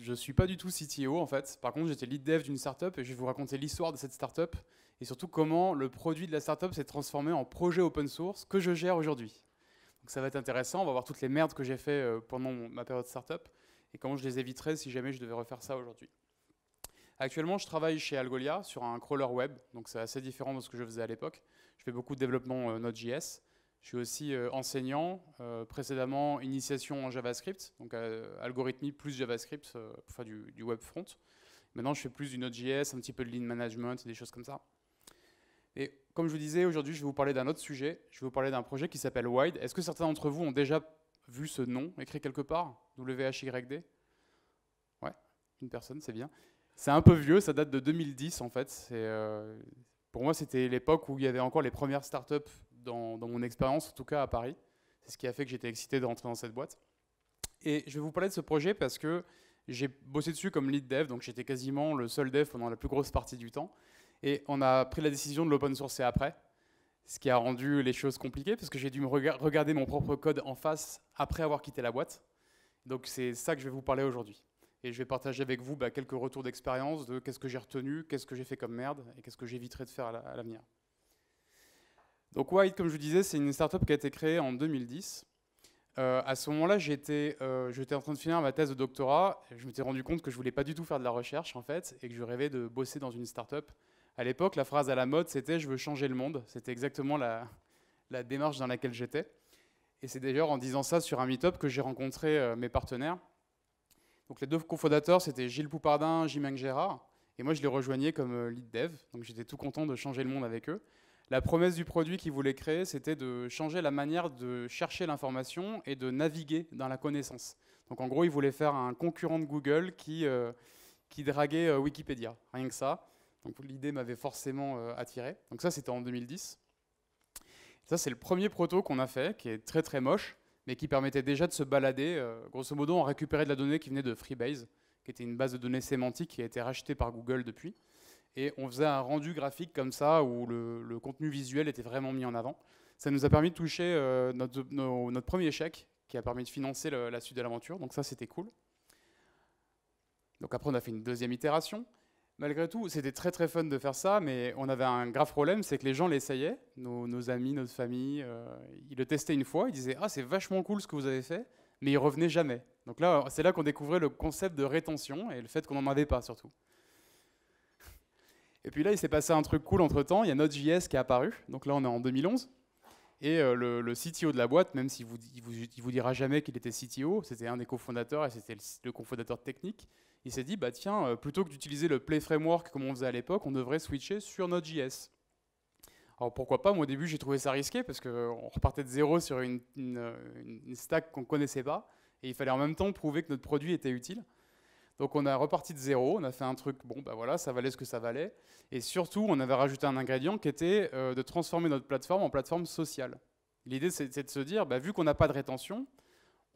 Je ne suis pas du tout CTO en fait. Par contre, j'étais lead dev d'une startup et je vais vous raconter l'histoire de cette startup et surtout comment le produit de la startup s'est transformé en projet open source que je gère aujourd'hui. Donc ça va être intéressant. On va voir toutes les merdes que j'ai fait euh, pendant ma période startup et comment je les éviterais si jamais je devais refaire ça aujourd'hui. Actuellement, je travaille chez Algolia sur un crawler web, donc c'est assez différent de ce que je faisais à l'époque. Je fais beaucoup de développement euh, Node.js je suis aussi euh, enseignant, euh, précédemment initiation en JavaScript, donc euh, algorithmie plus JavaScript enfin du, web front. Maintenant, je fais plus du Node.js, un petit peu de lean management, des choses comme ça. Et comme je vous disais, aujourd'hui, je vais vous parler d'un autre sujet. Je vais vous parler d'un projet qui s'appelle WIDE. Est-ce que certains d'entre vous ont déjà vu ce nom écrit quelque part W-H-Y-D Ouais, une personne, c'est bien. C'est un peu vieux, ça date de 2010 en fait. pour moi, c'était l'époque où il y avait encore les premières startups dans, mon expérience, en tout cas à Paris. C'est ce qui a fait que j'étais excité de rentrer dans cette boîte. Et je vais vous parler de ce projet parce que j'ai bossé dessus comme lead dev, donc j'étais quasiment le seul dev pendant la plus grosse partie du temps. Et on a pris la décision de l'open sourcer après, ce qui a rendu les choses compliquées parce que j'ai dû me regarder mon propre code en face après avoir quitté la boîte. Donc c'est ça que je vais vous parler aujourd'hui. Et je vais partager avec vous bah, quelques retours d'expérience de qu'est-ce que j'ai retenu, qu'est-ce que j'ai fait comme merde et qu'est-ce que j'éviterai de faire à l'avenir. Donc White, comme je vous disais, c'est une startup qui a été créée en 2010. Euh, à ce moment-là, euh, j'étais en train de finir ma thèse de doctorat. Je m'étais rendu compte que je voulais pas du tout faire de la recherche, en fait, et que je rêvais de bosser dans une startup. À l'époque, la phrase à la mode, c'était Je veux changer le monde. C'était exactement la, démarche dans laquelle j'étais. Et c'est d'ailleurs en disant ça sur un meet que j'ai rencontré euh, mes partenaires. Donc les deux cofondateurs, c'était Gilles Poupardin, Jimeng Gérard. Et moi, je les rejoignais comme lead dev. Donc j'étais tout content de changer le monde avec eux. La promesse du produit qu'il voulait créer, c'était de changer la manière de chercher l'information et de naviguer dans la connaissance. Donc en gros, il voulait faire un concurrent de Google qui, euh, qui draguait euh, Wikipédia, rien que ça. Donc l'idée m'avait forcément euh, attiré. Donc ça, c'était en 2010. Ça, c'est le premier proto qu'on a fait, qui est très très moche, mais qui permettait déjà de se balader. grosso modo, on récupérait de la donnée qui venait de Freebase, qui était une base de données sémantique qui a été rachetée par Google depuis et on faisait un rendu graphique comme ça où le, contenu visuel était vraiment mis en avant. Ça nous a permis de toucher euh, notre, premier chèque qui a permis de financer la suite de l'aventure, donc ça c'était cool. Donc après on a fait une deuxième itération. Malgré tout, c'était très très fun de faire ça, mais on avait un grave problème, c'est que les gens l'essayaient, nos, amis, notre famille, euh, ils le testaient une fois, ils disaient « Ah, c'est vachement cool ce que vous avez fait », mais ils revenaient jamais. Donc là, c'est là qu'on découvrait le concept de rétention et le fait qu'on n'en avait pas surtout. Et puis là, il s'est passé un truc cool entre temps. Il y a Node.js qui est apparu. Donc là, on est en 2011. Et euh, le, CTO de la boîte, même s'il vous, vous, vous dira jamais qu'il était CTO, c'était un des cofondateurs et c'était le, cofondateur technique, il s'est dit bah tiens, euh, plutôt que d'utiliser le Play Framework comme on faisait à l'époque, on devrait switcher sur Node.js. Alors pourquoi pas Moi au début j'ai trouvé ça risqué parce qu'on euh, repartait de zéro sur une, une stack qu'on ne connaissait pas et il fallait en même temps prouver que notre produit était utile. Donc on a reparti de zéro, on a fait un truc, bon bah voilà, ça valait ce que ça valait. Et surtout, on avait rajouté un ingrédient qui était euh, de transformer notre plateforme en plateforme sociale. L'idée, c'est de se dire, bah, vu qu'on n'a pas de rétention,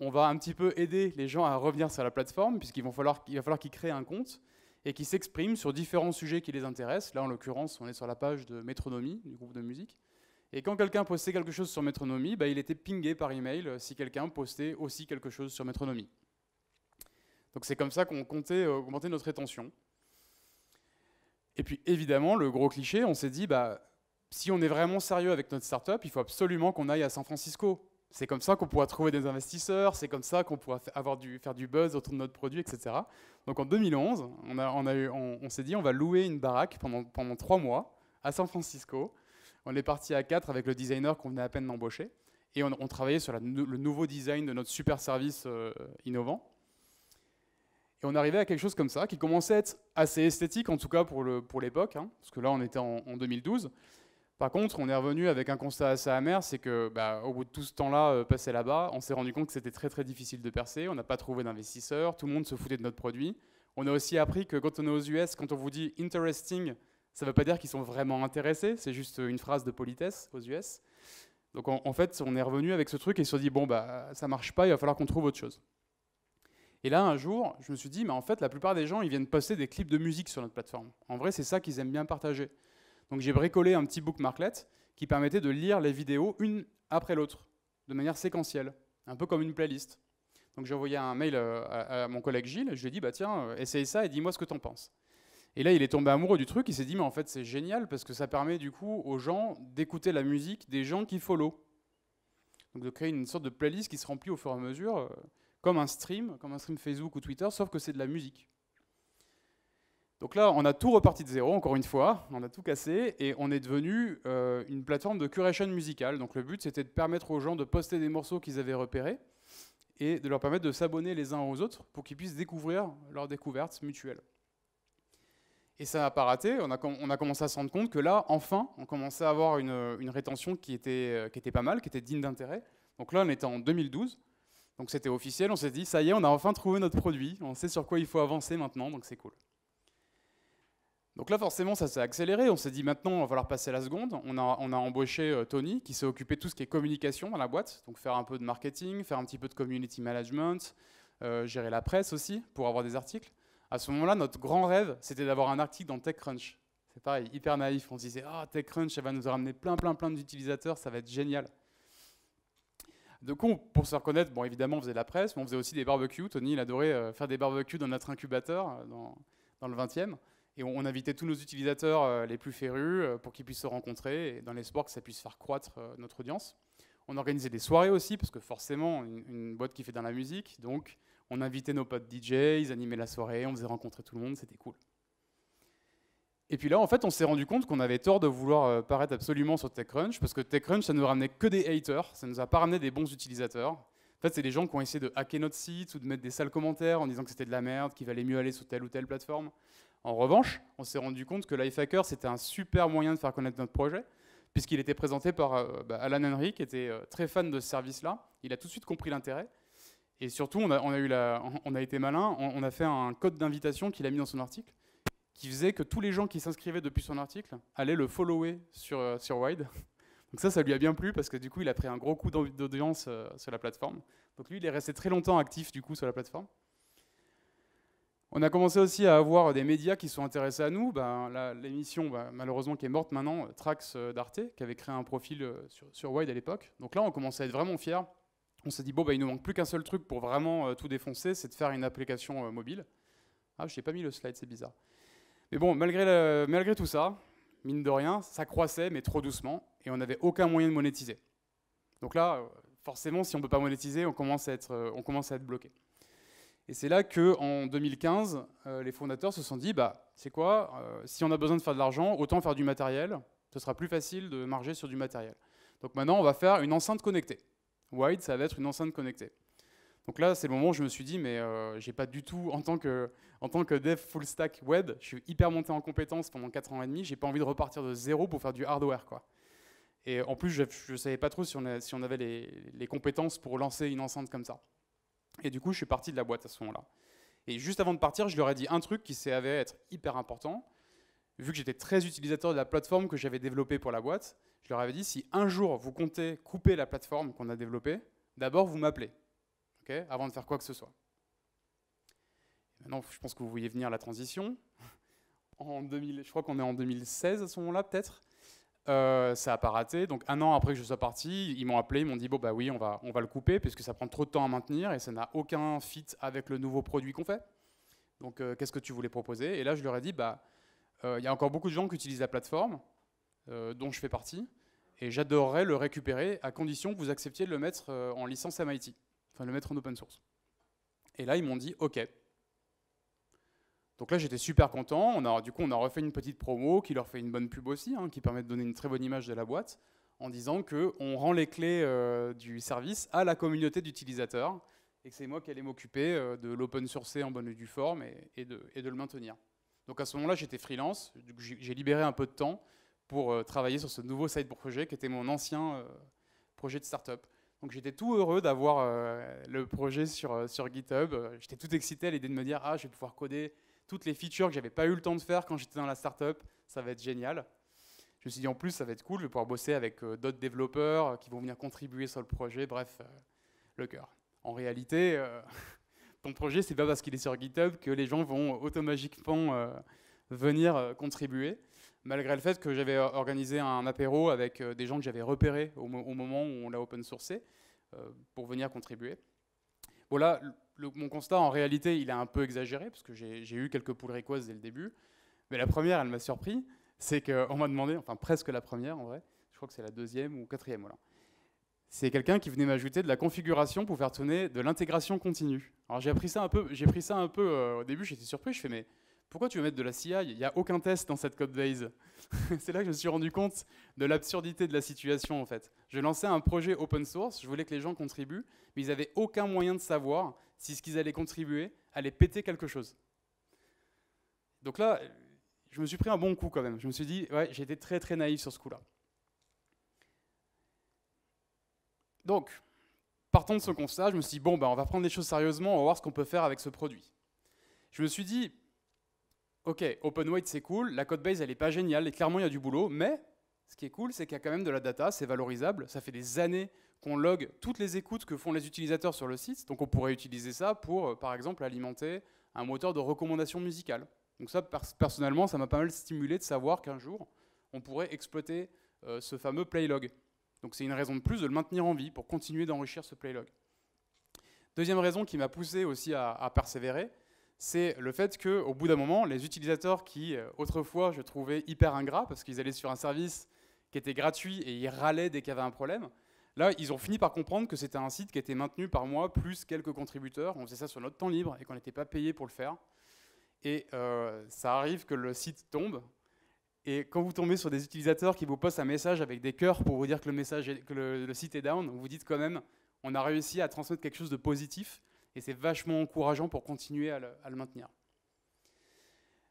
on va un petit peu aider les gens à revenir sur la plateforme, puisqu'il va falloir qu'ils créent un compte et qu'ils s'expriment sur différents sujets qui les intéressent. Là, en l'occurrence, on est sur la page de Métronomie, du groupe de musique. Et quand quelqu'un postait quelque chose sur Métronomie, bah, il était pingé par email euh, si quelqu'un postait aussi quelque chose sur Métronomie. Donc c'est comme ça qu'on comptait euh, augmenter notre rétention. Et puis évidemment, le gros cliché, on s'est dit, bah, si on est vraiment sérieux avec notre startup, il faut absolument qu'on aille à San Francisco. C'est comme ça qu'on pourra trouver des investisseurs, c'est comme ça qu'on pourra avoir du, faire du buzz autour de notre produit, etc. Donc en 2011, on, s'est dit, on va louer une baraque pendant, pendant trois mois à San Francisco. On est parti à quatre avec le designer qu'on venait à peine d'embaucher. Et on, travaillait sur le nouveau design de notre super service euh, innovant. Et on arrivait à quelque chose comme ça, qui commençait à être assez esthétique, en tout cas pour l'époque, pour hein, parce que là on était en, 2012. Par contre, on est revenu avec un constat assez amer, c'est que bah, au bout de tout ce temps-là euh, passé là-bas, on s'est rendu compte que c'était très très difficile de percer, on n'a pas trouvé d'investisseurs, tout le monde se foutait de notre produit. On a aussi appris que quand on est aux US, quand on vous dit interesting, ça ne veut pas dire qu'ils sont vraiment intéressés, c'est juste une phrase de politesse aux US. Donc en, fait, on est revenu avec ce truc et se dit bon bah ça marche pas, il va falloir qu'on trouve autre chose. Et là, un jour, je me suis dit, mais en fait, la plupart des gens, ils viennent poster des clips de musique sur notre plateforme. En vrai, c'est ça qu'ils aiment bien partager. Donc j'ai bricolé un petit bookmarklet qui permettait de lire les vidéos une après l'autre, de manière séquentielle, un peu comme une playlist. Donc j'ai envoyé un mail euh, à, mon collègue Gilles, je lui ai dit, bah tiens, euh, essaye ça et dis-moi ce que t'en penses. Et là, il est tombé amoureux du truc, il s'est dit, mais en fait, c'est génial parce que ça permet du coup aux gens d'écouter la musique des gens qui follow. Donc de créer une sorte de playlist qui se remplit au fur et à mesure. Euh, comme un stream, comme un stream Facebook ou Twitter, sauf que c'est de la musique. Donc là, on a tout reparti de zéro, encore une fois, on a tout cassé, et on est devenu euh, une plateforme de curation musicale. Donc le but, c'était de permettre aux gens de poster des morceaux qu'ils avaient repérés, et de leur permettre de s'abonner les uns aux autres pour qu'ils puissent découvrir leurs découvertes mutuelles. Et ça n'a pas raté, on a, on a, commencé à se rendre compte que là, enfin, on commençait à avoir une, rétention qui était, euh, qui était pas mal, qui était digne d'intérêt. Donc là, on était en 2012, donc c'était officiel, on s'est dit, ça y est, on a enfin trouvé notre produit, on sait sur quoi il faut avancer maintenant, donc c'est cool. Donc là, forcément, ça s'est accéléré. On s'est dit maintenant, on va falloir passer la seconde. On a, on a embauché euh, Tony, qui s'est occupé de tout ce qui est communication dans la boîte. Donc faire un peu de marketing, faire un petit peu de community management, euh, gérer la presse aussi pour avoir des articles. À ce moment-là, notre grand rêve, c'était d'avoir un article dans TechCrunch. C'est pareil, hyper naïf. On se disait, ah, TechCrunch, elle va nous ramener plein, plein, plein d'utilisateurs, ça va être génial de Pour se reconnaître, bon, évidemment, on faisait la presse, mais on faisait aussi des barbecues. Tony, il adorait euh, faire des barbecues dans notre incubateur, euh, dans, le 20e. Et on, invitait tous nos utilisateurs euh, les plus férus pour qu'ils puissent se rencontrer, et dans l'espoir que ça puisse faire croître notre audience. On organisait des soirées aussi, parce que forcément, une, boîte qui fait dans la musique, donc on invitait nos potes DJ, ils animaient la soirée, on faisait rencontrer tout le monde, c'était cool. Et puis là, en fait, on s'est rendu compte qu'on avait tort de vouloir euh, paraître absolument sur TechCrunch, parce que TechCrunch, ça ne nous ramenait que des haters, ça ne nous a pas ramené des bons utilisateurs. En fait, c'est des gens qui ont essayé de hacker notre site ou de mettre des sales commentaires en disant que c'était de la merde, qu'il valait mieux aller sur telle ou telle plateforme. En revanche, on s'est rendu compte que Lifehacker, c'était un super moyen de faire connaître notre projet, puisqu'il était présenté par euh, bah, Alan Henry, qui était euh, très fan de ce service-là. Il a tout de suite compris l'intérêt. Et surtout, on a, eu on a été malin, on a fait un code d'invitation qu'il a mis dans son article qui faisait que tous les gens qui s'inscrivaient depuis son article allaient le follower sur, euh, sur Wide. Donc ça, ça lui a bien plu parce que du coup, il a pris un gros coup d'audience euh, sur la plateforme. Donc lui, il est resté très longtemps actif du coup sur la plateforme. On a commencé aussi à avoir des médias qui sont intéressés à nous. Ben, L'émission, ben, malheureusement, qui est morte maintenant, euh, Trax d'Arte, qui avait créé un profil sur, sur Wide à l'époque. Donc là, on commençait à être vraiment fiers. On s'est dit, bon, ben, il nous manque plus qu'un seul truc pour vraiment tout défoncer, c'est de faire une application mobile. Ah, je n'ai pas mis le slide, c'est bizarre. Mais bon, malgré, tout ça, mine de rien, ça croissait, mais trop doucement, et on n'avait aucun moyen de monétiser. Donc là, forcément, si on ne peut pas monétiser, euh, on commence à être, bloqué. Et c'est là que, en 2015, euh, les fondateurs se sont dit, bah, c'est quoi euh, Si on a besoin de faire de l'argent, autant faire du matériel. Ce sera plus facile de marger sur du matériel. Donc maintenant, on va faire une enceinte connectée. Wide, ça va être une enceinte connectée. Donc là, c'est le moment où je me suis dit, mais je euh, j'ai pas du tout, en tant, que, dev full stack web, je suis hyper monté en compétences pendant 4 ans et demi, j'ai pas envie de repartir de zéro pour faire du hardware. quoi. Et en plus, je ne savais pas trop si on, avait les, compétences pour lancer une enceinte comme ça. Et du coup, je suis parti de la boîte à ce moment-là. Et juste avant de partir, je leur ai dit un truc qui s'est avéré être hyper important. Vu que j'étais très utilisateur de la plateforme que j'avais développée pour la boîte, je leur avais dit si un jour vous comptez couper la plateforme qu'on a développée, d'abord vous m'appelez avant de faire quoi que ce soit. maintenant, je pense que vous voyez venir la transition. En 2000, je crois qu'on est en 2016 à ce moment-là, peut-être. Euh, ça n'a pas raté. Donc un an après que je sois parti, ils m'ont appelé, ils m'ont dit bon bah oui, on va, on va le couper puisque ça prend trop de temps à maintenir et ça n'a aucun fit avec le nouveau produit qu'on fait. Donc euh, qu'est-ce que tu voulais proposer Et là je leur ai dit bah euh, il y a encore beaucoup de gens qui utilisent la plateforme dont je fais partie et j'adorerais le récupérer à condition que vous acceptiez de le mettre en licence MIT enfin le mettre en open source. Et là, ils m'ont dit OK. Donc là, j'étais super content. On a, du coup, on a refait une petite promo qui leur fait une bonne pub aussi, hein, qui permet de donner une très bonne image de la boîte, en disant que on rend les clés euh, du service à la communauté d'utilisateurs et que c'est moi qui allais m'occuper euh, de l'open sourcer en bonne et due forme et, de, le maintenir. Donc à ce moment-là, j'étais freelance. J'ai libéré un peu de temps pour euh, travailler sur ce nouveau side projet qui était mon ancien projet de start-up. Donc j'étais tout heureux d'avoir euh, le projet euh, sur, GitHub. J'étais tout excité à l'idée de me dire Ah, je vais pouvoir coder toutes les features que j'avais pas eu le temps de faire quand j'étais dans la startup. Ça va être génial. Je me suis dit En plus, ça va être cool, je vais pouvoir bosser avec euh, d'autres développeurs qui vont venir contribuer sur le projet. Bref, le cœur. En réalité, ton projet, c'est pas parce qu'il est sur GitHub que les gens vont automatiquement venir contribuer malgré le fait que j'avais organisé un apéro avec euh, des gens que j'avais repérés au, moment où on l'a open sourcé euh, pour venir contribuer. Voilà, mon constat en réalité il est un peu exagéré parce que j'ai eu quelques poules dès le début, mais la première elle m'a surpris, c'est qu'on m'a demandé, enfin presque la première en vrai, je crois que c'est la deuxième ou quatrième voilà. C'est quelqu'un qui venait m'ajouter de la configuration pour faire tourner de l'intégration continue. Alors j'ai appris ça un peu, j'ai pris ça un peu euh, au début, j'étais surpris, je fais mais pourquoi tu veux mettre de la CI Il n'y a aucun test dans cette code base. c'est là que je me suis rendu compte de l'absurdité de la situation en fait. Je lançais un projet open source, je voulais que les gens contribuent, mais ils n'avaient aucun moyen de savoir si ce qu'ils allaient contribuer allait péter quelque chose. Donc là, je me suis pris un bon coup quand même. Je me suis dit, ouais, j'ai été très très naïf sur ce coup-là. Donc, partant de ce constat, je me suis dit, bon, ben, on va prendre les choses sérieusement, on va voir ce qu'on peut faire avec ce produit. Je me suis dit, ok, open weight c'est cool, la code base elle est pas géniale, et clairement il y a du boulot, mais ce qui est cool c'est qu'il y a quand même de la data, c'est valorisable, ça fait des années qu'on log toutes les écoutes que font les utilisateurs sur le site, donc on pourrait utiliser ça pour euh, par exemple alimenter un moteur de recommandation musicale. Donc ça personnellement ça m'a pas mal stimulé de savoir qu'un jour on pourrait exploiter euh, ce fameux playlog. Donc c'est une raison de plus de le maintenir en vie pour continuer d'enrichir ce playlog. Deuxième raison qui m'a poussé aussi à persévérer, c'est le fait qu'au bout d'un moment, les utilisateurs qui, euh, autrefois, je trouvais hyper ingrats, parce qu'ils allaient sur un service qui était gratuit et ils râlaient dès qu'il y avait un problème, là, ils ont fini par comprendre que c'était un site qui était maintenu par moi, plus quelques contributeurs, on faisait ça sur notre temps libre et qu'on n'était pas payé pour le faire. Et euh, ça arrive que le site tombe, et quand vous tombez sur des utilisateurs qui vous postent un message avec des cœurs pour vous dire que le, message que le, site est down, vous vous dites quand même, on a réussi à transmettre quelque chose de positif, et c'est vachement encourageant pour continuer à le, maintenir.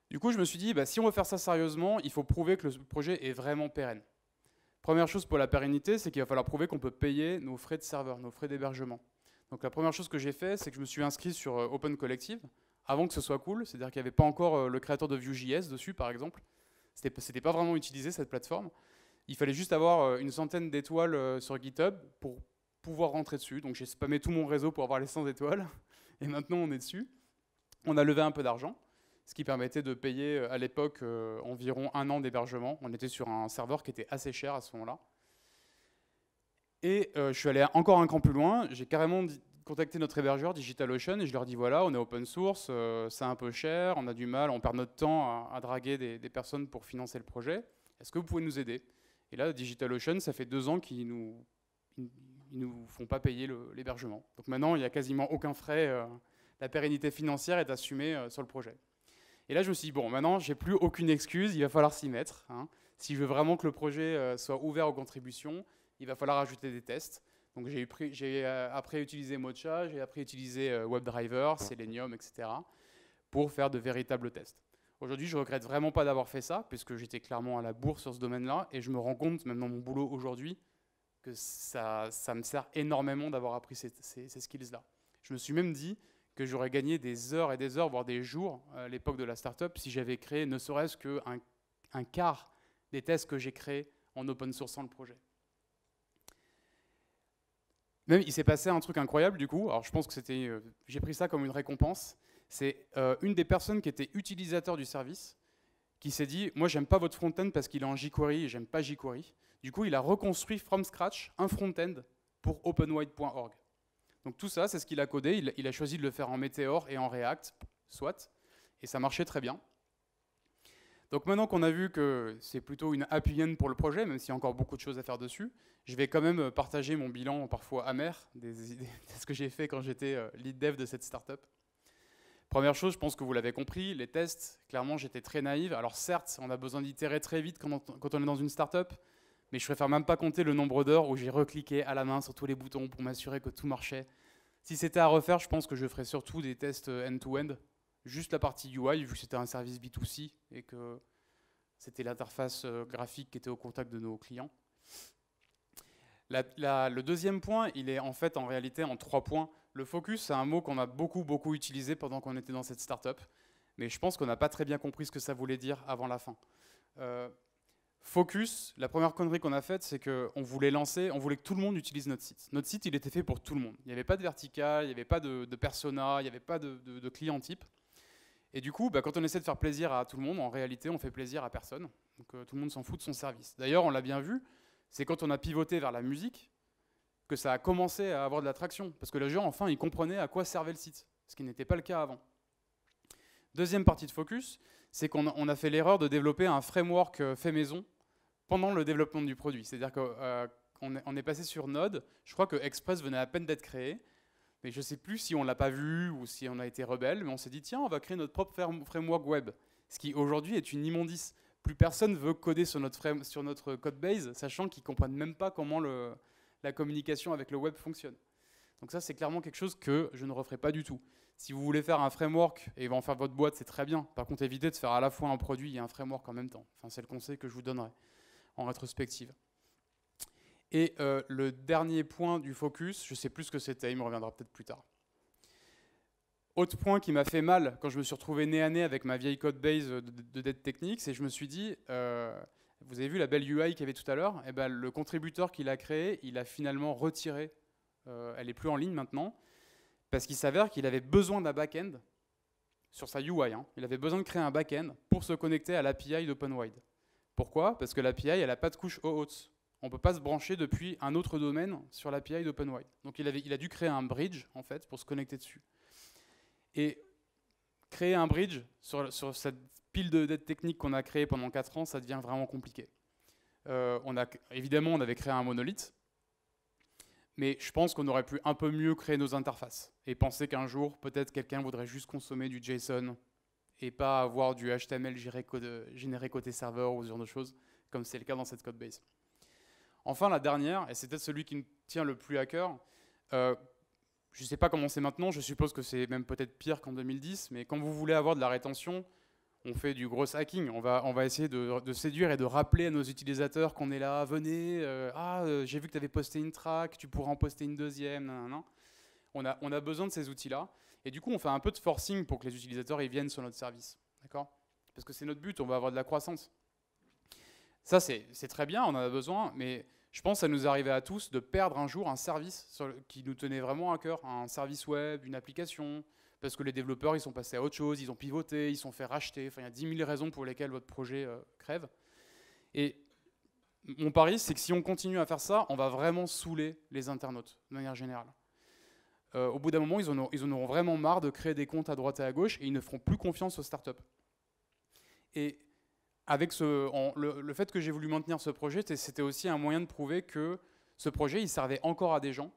Du coup, je me suis dit, bah, si on veut faire ça sérieusement, il faut prouver que le projet est vraiment pérenne. Première chose pour la pérennité, c'est qu'il va falloir prouver qu'on peut payer nos frais de serveur, nos frais d'hébergement. Donc la première chose que j'ai fait, c'est que je me suis inscrit sur euh, Open Collective avant que ce soit cool, c'est-à-dire qu'il n'y avait pas encore euh, le créateur de Vue.js dessus, par exemple. C'était pas vraiment utilisé cette plateforme. Il fallait juste avoir euh, une centaine d'étoiles sur GitHub pour pouvoir rentrer dessus. Donc j'ai spammé tout mon réseau pour avoir les 100 étoiles. Et maintenant, on est dessus. On a levé un peu d'argent, ce qui permettait de payer euh, à l'époque euh, environ un an d'hébergement. On était sur un serveur qui était assez cher à ce moment-là. Et euh, je suis allé encore un cran plus loin. J'ai carrément contacté notre hébergeur DigitalOcean et je leur dis voilà, on est open source, c'est un peu cher, on a du mal, on perd notre temps à, draguer des, des personnes pour financer le projet. Est-ce que vous pouvez nous aider Et là, DigitalOcean, ça fait deux ans qu'ils nous, ils ne nous font pas payer l'hébergement. Donc maintenant, il n'y a quasiment aucun frais. Euh, la pérennité financière est assumée euh, sur le projet. Et là, je me suis dit, bon, maintenant, j'ai plus aucune excuse, il va falloir s'y mettre. Hein. Si je veux vraiment que le projet euh, soit ouvert aux contributions, il va falloir ajouter des tests. Donc j'ai après utilisé Mocha, j'ai après utilisé WebDriver, Selenium, etc. pour faire de véritables tests. Aujourd'hui, je regrette vraiment pas d'avoir fait ça, puisque j'étais clairement à la bourre sur ce domaine-là, et je me rends compte, même dans mon boulot aujourd'hui, que ça, me sert énormément d'avoir appris ces, skills-là. Je me suis même dit que j'aurais gagné des heures et des heures, voire des jours, euh, à l'époque de la startup, si j'avais créé ne serait-ce qu'un un quart des tests que j'ai créés en open source le projet. Même, il s'est passé un truc incroyable du coup. Alors, je pense que c'était, euh, j'ai pris ça comme une récompense. C'est euh, une des personnes qui était utilisateur du service qui s'est dit, moi, j'aime pas votre front-end parce qu'il est en jQuery et j'aime pas jQuery. Du coup, il a reconstruit from scratch un front-end pour openwide.org. Donc tout ça, c'est ce qu'il a codé. Il, a choisi de le faire en Meteor et en React, soit. Et ça marchait très bien. Donc maintenant qu'on a vu que c'est plutôt une happy end pour le projet, même s'il y a encore beaucoup de choses à faire dessus, je vais quand même euh, partager mon bilan parfois amer des de ce que j'ai fait quand j'étais euh, lead dev de cette startup. Première chose, je pense que vous l'avez compris, les tests, clairement j'étais très naïve. Alors certes, on a besoin d'itérer très vite quand quand on est dans une startup, mais je préfère même pas compter le nombre d'heures où j'ai recliqué à la main sur tous les boutons pour m'assurer que tout marchait. Si c'était à refaire, je pense que je ferais surtout des tests euh, end-to-end, juste la partie UI, vu que c'était un service B2C et que c'était l'interface euh, graphique qui était au contact de nos clients. le deuxième point, il est en fait en réalité en trois points. Le focus, c'est un mot qu'on a beaucoup beaucoup utilisé pendant qu'on était dans cette startup, mais je pense qu'on n'a pas très bien compris ce que ça voulait dire avant la fin. Euh, Focus, la première connerie qu'on a faite, c'est qu'on voulait lancer, on voulait que tout le monde utilise notre site. Notre site, il était fait pour tout le monde. Il n'y avait pas de vertical, il n'y avait pas de, persona, il n'y avait pas de, client type. Et du coup, bah, quand on essaie de faire plaisir à tout le monde, en réalité, on fait plaisir à personne. Euh, tout le monde s'en fout de son service. D'ailleurs, on l'a bien vu, c'est quand on a pivoté vers la musique que ça a commencé à avoir de l'attraction. Parce que les gens, enfin, ils comprenaient à quoi servait le site, ce qui n'était pas le cas avant. Deuxième partie de focus, c'est qu'on a, fait l'erreur de développer un framework euh, fait maison pendant le développement du produit. C'est-à-dire euh, qu'on est passé sur Node, je crois que Express venait à peine d'être créé, mais je ne sais plus si on ne l'a pas vu ou si on a été rebelle, mais on s'est dit, tiens, on va créer notre propre framework web, ce qui aujourd'hui est une immondice. Plus personne veut coder sur notre, code base, sachant qu'ils ne comprennent même pas comment la communication avec le web fonctionne. Donc ça, c'est clairement quelque chose que je ne referai pas du tout. Si vous voulez faire un framework et en faire votre boîte, c'est très bien. Par contre, évitez de faire à la fois un produit et un framework en même temps. Enfin, c'est le conseil que je vous donnerai en rétrospective. Et euh, le dernier point du focus, je sais plus ce que c'était, il me reviendra peut-être plus tard. Autre point qui m'a fait mal quand je me suis retrouvé nez à nez avec ma vieille code base de, dette technique, c'est que je me suis dit, euh, vous avez vu la belle UI qu'il y avait tout à l'heure, eh ben, le contributeur qu'il a créé, il a finalement retiré, euh, elle n'est plus en ligne maintenant, parce qu'il s'avère qu'il avait besoin d'un back-end sur sa UI. Hein. Il avait besoin de créer un back-end pour se connecter à l'API d'OpenWide. Pourquoi Parce que l'API, elle n'a pas de couche OAuth. On ne peut pas se brancher depuis un autre domaine sur l'API d'OpenWide. Donc il, a dû créer un bridge, en fait, pour se connecter dessus. Et créer un bridge sur, cette pile de techniques qu'on a créée pendant 4 ans, ça devient vraiment compliqué. Euh, on a, évidemment, on avait créé un monolithe, mais je pense qu'on aurait pu un peu mieux créer nos interfaces et penser qu'un jour, peut-être quelqu'un voudrait juste consommer du JSON et pas avoir du HTML généré côté serveur ou ce genre de choses, comme c'est le cas dans cette code codebase. Enfin, la dernière, et c'est peut-être celui qui me tient le plus à cœur, euh, je ne sais pas comment c'est maintenant, je suppose que c'est même peut-être pire qu'en 2010, mais quand vous voulez avoir de la rétention, on fait du gros hacking. On va, on va essayer de, séduire et de rappeler à nos utilisateurs qu'on est là, venez, euh, ah, euh, j'ai vu que tu avais posté une track, tu pourras en poster une deuxième, On a, on a besoin de ces outils-là. Et du coup, on fait un peu de forcing pour que les utilisateurs ils viennent sur notre service. D'accord Parce que c'est notre but, on va avoir de la croissance. Ça, c'est très bien, on en a besoin, mais je pense que ça nous arrivait à tous de perdre un jour un service qui nous tenait vraiment à cœur, un service web, une application, parce que les développeurs, ils sont passés à autre chose, ils ont pivoté, ils sont fait racheter. Enfin, il y a 10 000 raisons pour lesquelles votre projet euh, crève. Et mon pari, c'est que si on continue à faire ça, on va vraiment saouler les internautes, de manière générale. Euh, au bout d'un moment, ils en, auront, ils en auront vraiment marre de créer des comptes à droite et à gauche et ils ne feront plus confiance aux startups. Et avec ce, le, le, fait que j'ai voulu maintenir ce projet, c'était aussi un moyen de prouver que ce projet, il servait encore à des gens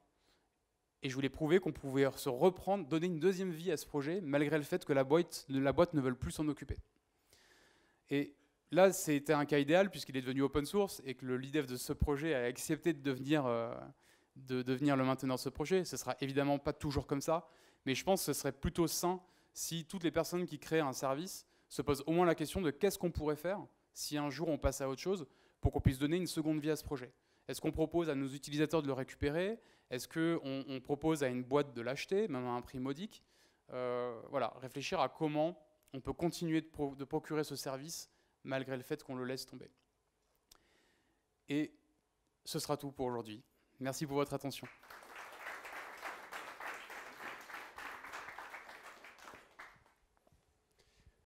et je voulais prouver qu'on pouvait se reprendre, donner une deuxième vie à ce projet, malgré le fait que la boîte, ne veuille plus s'en occuper. Et là, c'était un cas idéal, puisqu'il est devenu open source, et que le dev de ce projet a accepté de devenir, euh, de devenir le mainteneur de ce projet. Ce ne sera évidemment pas toujours comme ça, mais je pense que ce serait plutôt sain si toutes les personnes qui créent un service se posent au moins la question de qu'est-ce qu'on pourrait faire si un jour on passe à autre chose pour qu'on puisse donner une seconde vie à ce projet. Est-ce qu'on propose à nos utilisateurs de le récupérer est-ce qu'on propose à une boîte de l'acheter, même à un prix modique euh, Voilà, réfléchir à comment on peut continuer de procurer ce service malgré le fait qu'on le laisse tomber. Et ce sera tout pour aujourd'hui. Merci pour votre attention.